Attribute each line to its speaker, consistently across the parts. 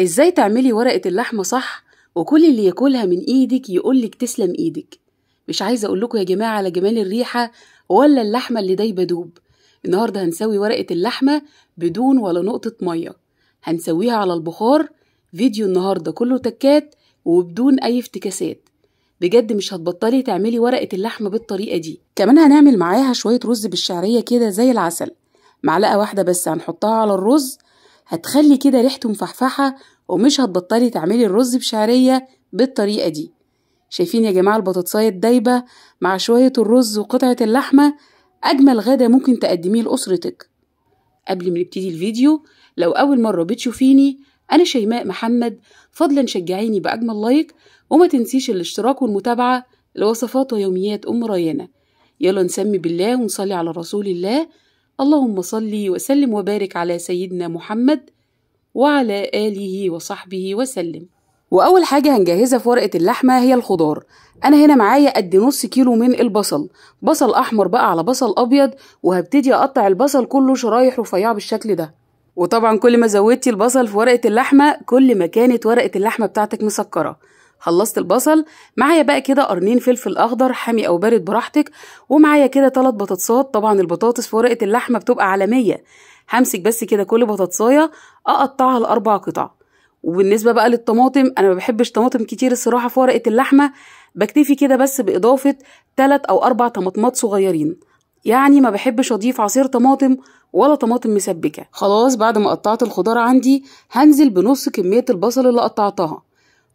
Speaker 1: ازاي تعملي ورقة اللحمة صح وكل اللي ياكلها من ايدك يقولك تسلم ايدك مش عايزة اقولكوا يا جماعة على جمال الريحة ولا اللحمة اللي دايبة دوب النهاردة هنسوي ورقة اللحمة بدون ولا نقطة مية هنسويها على البخار فيديو النهاردة كله تكات وبدون أي افتكاسات بجد مش هتبطلي تعملي ورقة اللحمة بالطريقة دي كمان هنعمل معاها شوية رز بالشعرية كده زي العسل معلقة واحدة بس هنحطها على الرز هتخلي كده ريحته مفحفحة ومش هتبطلي تعملي الرز بشعرية بالطريقة دي شايفين يا جماعة البطاطساية الدايبة مع شوية الرز وقطعة اللحمة أجمل غدا ممكن تقدميه لأسرتك قبل ما نبتدي الفيديو لو أول مرة بتشوفيني أنا شيماء محمد فضلا شجعيني بأجمل لايك وما تنسيش الاشتراك والمتابعة لوصفات ويوميات أم ريانة يلا نسمي بالله ونصلي على رسول الله اللهم صل وسلم وبارك على سيدنا محمد وعلى آله وصحبه وسلم وأول حاجة هنجهزها في ورقة اللحمة هي الخضار أنا هنا معايا قد نص كيلو من البصل بصل أحمر بقى على بصل أبيض وهبتدي أقطع البصل كله شرايح رفيعة بالشكل ده وطبعا كل ما زودتي البصل في ورقة اللحمة كل ما كانت ورقة اللحمة بتاعتك مسكرة خلصت البصل معايا بقى كده قرنين فلفل اخضر حامي او بارد براحتك ومعايا كده ثلاث بطاطسات طبعا البطاطس في ورقه اللحمه بتبقى عالميه همسك بس كده كل بطاطسايه اقطعها لاربع قطع وبالنسبه بقى للطماطم انا ما بحبش طماطم كتير الصراحه في ورقه اللحمه بكتفي كده بس باضافه ثلاث او اربع طماطمات صغيرين يعني ما بحبش اضيف عصير طماطم ولا طماطم مسبكه خلاص بعد ما قطعت الخضار عندي هنزل بنص كميه البصل اللي قطعتها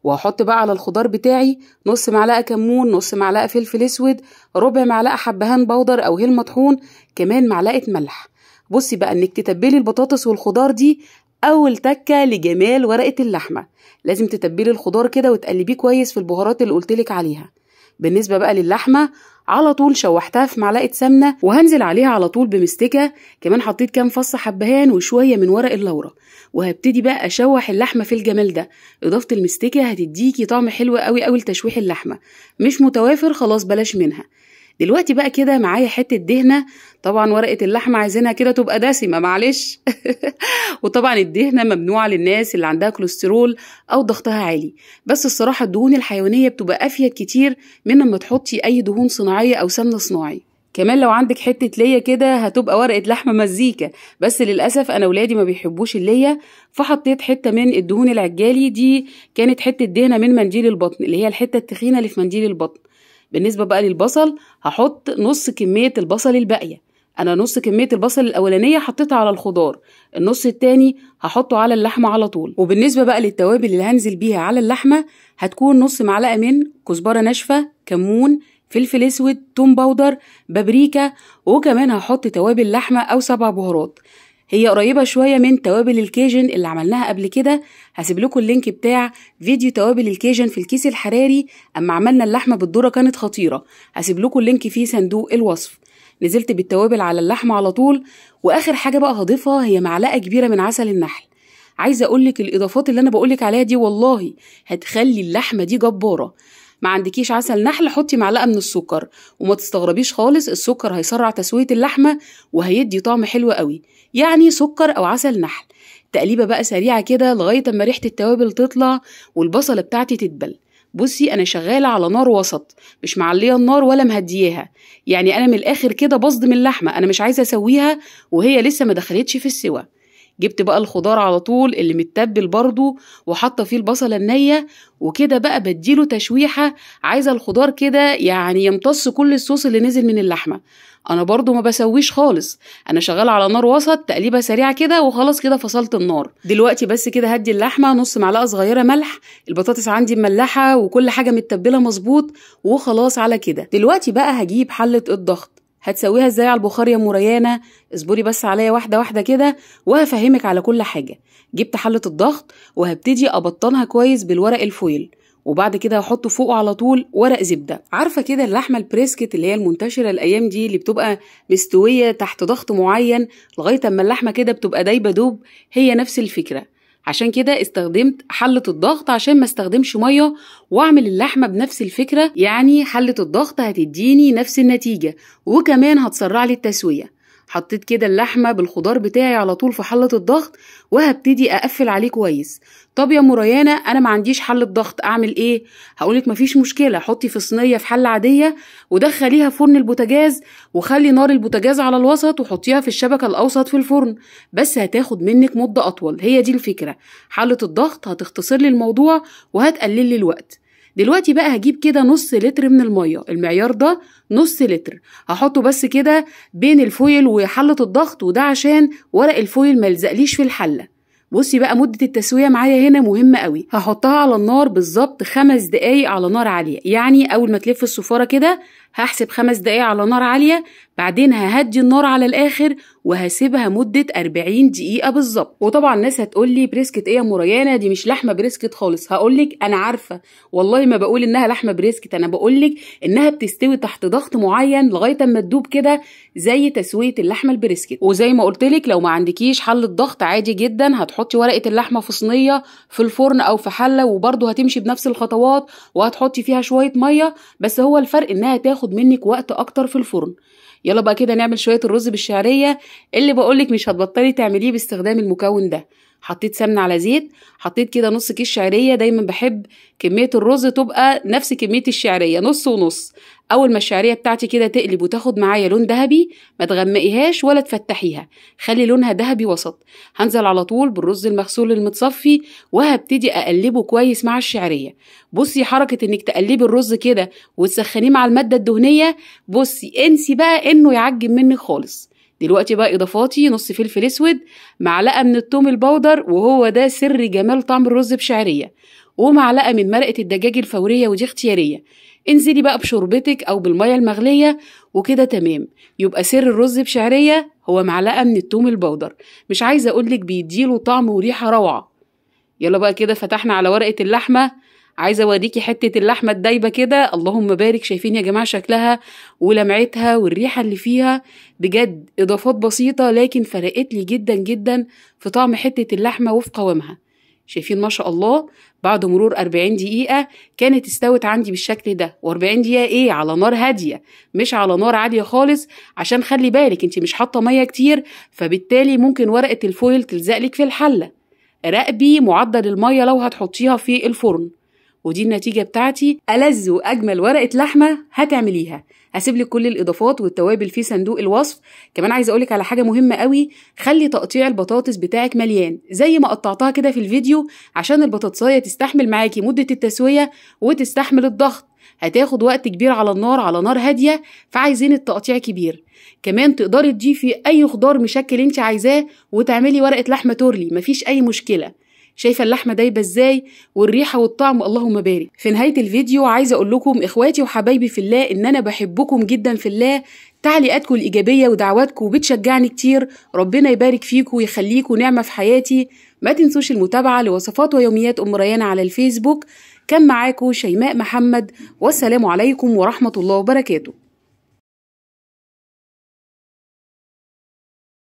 Speaker 1: وهحط بقى على الخضار بتاعي نص معلقه كمون نص معلقه فلفل اسود ربع معلقه حبهان بودر او هيل مطحون كمان معلقه ملح بصي بقى انك تتبلي البطاطس والخضار دي اول تكه لجمال ورقه اللحمه لازم تتبلي الخضار كده وتقلبيه كويس في البهارات اللي قلتلك عليها بالنسبة بقى للحمة على طول شوحتها في معلقة سمنة وهنزل عليها على طول بمستكة كمان حطيت كام فص حبهان وشوية من ورق اللورة وهبتدي بقى أشوح اللحمة في الجمال ده إضافة المستكة هتديكي طعم حلو قوي قوي لتشويح اللحمة مش متوافر خلاص بلاش منها دلوقتي بقى كده معايا حته دهنه طبعا ورقه اللحمه عايزينها كده تبقى دسمه معلش وطبعا الدهنه ممنوعه للناس اللي عندها كوليسترول او ضغطها عالي بس الصراحه الدهون الحيوانيه بتبقى افيد كتير من لما تحطي اي دهون صناعيه او سمنه صناعي كمان لو عندك حتة ليا كده هتبقى ورقة لحمة مزيكا بس للأسف أنا ولادي ما بيحبوش الليا فحطيت حتة من الدهون العجالي دي كانت حتة دهنة من منديل البطن اللي هي الحتة التخينة اللي في منديل البطن بالنسبه بقى للبصل هحط نص كميه البصل الباقيه انا نص كميه البصل الاولانيه حطيتها على الخضار النص التاني هحطه على اللحمه على طول وبالنسبه بقى للتوابل اللي هنزل بيها على اللحمه هتكون نص معلقه من كزبره ناشفه كمون فلفل اسود توم باودر بابريكا وكمان هحط توابل لحمه او سبع بهارات هي قريبة شوية من توابل الكيجن اللي عملناها قبل كده هسيب لكم اللينك بتاع فيديو توابل الكيجن في الكيس الحراري أما عملنا اللحمة بالدورة كانت خطيرة هسيب لكم اللينك في صندوق الوصف نزلت بالتوابل على اللحمة على طول وآخر حاجة بقى هضيفها هي معلقة كبيرة من عسل النحل عايزه أقولك الاضافات اللي انا بقولك عليها دي والله هتخلي اللحمه دي جباره ما عندكيش عسل نحل حطي معلقه من السكر وما تستغربيش خالص السكر هيسرع تسويه اللحمه وهيدي طعم حلو قوي يعني سكر او عسل نحل تقليبه بقى سريعه كده لغايه اما ريحه التوابل تطلع والبصله بتاعتي تدبل بصي انا شغاله على نار وسط مش معليه النار ولا مهدياها يعني انا من الاخر كده بصدم اللحمه انا مش عايزه اسويها وهي لسه ما دخلتش في السوى جبت بقى الخضار على طول اللي متبل برضو وحاطه فيه البصله النيه وكده بقى بديله تشويحه عايزه الخضار كده يعني يمتص كل الصوص اللي نزل من اللحمه انا برضو ما بسويش خالص انا شغاله على نار وسط تقليبه سريعه كده وخلاص كده فصلت النار دلوقتي بس كده هدي اللحمه نص معلقه صغيره ملح البطاطس عندي مملحه وكل حاجه متبله مظبوط وخلاص على كده دلوقتي بقى هجيب حله الضغط هتسويها ازاي على البخار يا مريانة اصبري بس عليا واحده واحده كده وهفهمك على كل حاجه جبت حله الضغط وهبتدي ابطنها كويس بالورق الفويل وبعد كده هحط فوقه على طول ورق زبده عارفه كده اللحمه البريسكت اللي هي المنتشره الايام دي اللي بتبقى مستويه تحت ضغط معين لغايه اما اللحمه كده بتبقى دايبه دوب هي نفس الفكره عشان كده استخدمت حلة الضغط عشان ما استخدمش مية واعمل اللحمة بنفس الفكرة يعني حلة الضغط هتديني نفس النتيجة وكمان هتسرع لي التسوية حطيت كده اللحمة بالخضار بتاعي على طول في حلة الضغط وهبتدي أقفل عليه كويس طب يا مريانة أنا ما عنديش حلة ضغط أعمل إيه؟ هقولك مفيش مشكلة حطي في صينية في حلة عادية ودخليها فرن البوتجاز وخلي نار البوتجاز على الوسط وحطيها في الشبكة الأوسط في الفرن بس هتاخد منك مدة أطول هي دي الفكرة حلة الضغط هتختصر لي الموضوع وهتقلل لي الوقت دلوقتي بقى هجيب كده نص لتر من الميه المعيار ده نص لتر هحطه بس كده بين الفويل وحله الضغط وده عشان ورق الفويل ما يلزقليش في الحله بصي بقى مدة التسوية معايا هنا مهمة قوي هحطها على النار بالظبط خمس دقايق على نار عالية يعني أول ما تلف الصفارة كده هحسب خمس دقايق على نار عالية بعدين ههدي النار على الآخر وهسيبها مدة 40 دقيقة بالظبط وطبعا الناس هتقولي بريسكت ايه يا مريانة دي مش لحمة بريسكت خالص هقولك أنا عارفة والله ما بقول إنها لحمة بريسكت أنا بقولك إنها بتستوي تحت ضغط معين لغاية أما تدوب كده زي تسوية اللحمة البريسكت وزي ما قلتلك لو ما عندكيش حل الضغط عادي جدا هتحطي ورقة اللحمة في صينية في الفرن أو في حلة وبرضه هتمشي بنفس الخطوات وهتحطي فيها شوية مية بس هو الفرق إنها تاخد هتاخد منك وقت اكتر في الفرن يلا بقى كده نعمل شويه الرز بالشعريه اللي بقولك مش هتبطلي تعمليه باستخدام المكون ده حطيت سمنه على زيت حطيت كده نص كيس شعريه دايما بحب كميه الرز تبقى نفس كميه الشعريه نص ونص اول ما الشعريه بتاعتي كده تقلب وتاخد معايا لون ذهبي ما تغمقيهاش ولا تفتحيها خلي لونها ذهبي وسط هنزل على طول بالرز المغسول المتصفي وهبتدي اقلبه كويس مع الشعريه بصي حركه انك تقلبي الرز كده وتسخنيه مع الماده الدهنيه بصي انسي بقى انه يعجن منك خالص دلوقتي بقى اضافاتي نص فلفل اسود معلقه من التوم البودر وهو ده سر جمال طعم الرز بشعريه ومعلقه من مرقه الدجاج الفوريه ودي اختياريه انزلي بقى بشوربتك او بالميه المغليه وكده تمام يبقى سر الرز بشعريه هو معلقه من التوم البودر مش عايزه اقولك بيديله طعم وريحه روعه يلا بقى كده فتحنا على ورقه اللحمه عايزه اوريكي حته اللحمه الدايبه كده اللهم بارك شايفين يا جماعه شكلها ولمعتها والريحه اللي فيها بجد اضافات بسيطه لكن فرقت لي جدا جدا في طعم حته اللحمه وفي قوامها شايفين ما شاء الله بعد مرور 40 دقيقة كانت استوت عندي بالشكل ده و40 دقيقة ايه على نار هادية مش على نار عالية خالص عشان خلي بالك انت مش حاطة مية كتير فبالتالي ممكن ورقة الفويل تلزقلك في الحلة راقبي معدل المية لو هتحطيها في الفرن ودي النتيجة بتاعتي ألذ وأجمل ورقة لحمة هتعمليها هسيب لك كل الإضافات والتوابل في صندوق الوصف كمان عايزة أقولك على حاجة مهمة قوي خلي تقطيع البطاطس بتاعك مليان زي ما قطعتها كده في الفيديو عشان البطاطساية تستحمل معاكي مدة التسوية وتستحمل الضغط هتاخد وقت كبير على النار على نار هادية فعايزين التقطيع كبير كمان تقدري تضيفي أي خضار مشكل انت عايزاه وتعملي ورقة لحمة تورلي مفيش أي مشكلة شايفه اللحمه دايبه ازاي والريحه والطعم اللهم بارك في نهايه الفيديو عايزه اقول لكم اخواتي وحبايبي في الله ان انا بحبكم جدا في الله تعليقاتكم الايجابيه ودعواتكم بتشجعني كتير ربنا يبارك فيكم ويخليكم نعمه في حياتي ما تنسوش المتابعه لوصفات ويوميات ام ريان على الفيسبوك كان معاكم شيماء محمد والسلام عليكم ورحمه الله وبركاته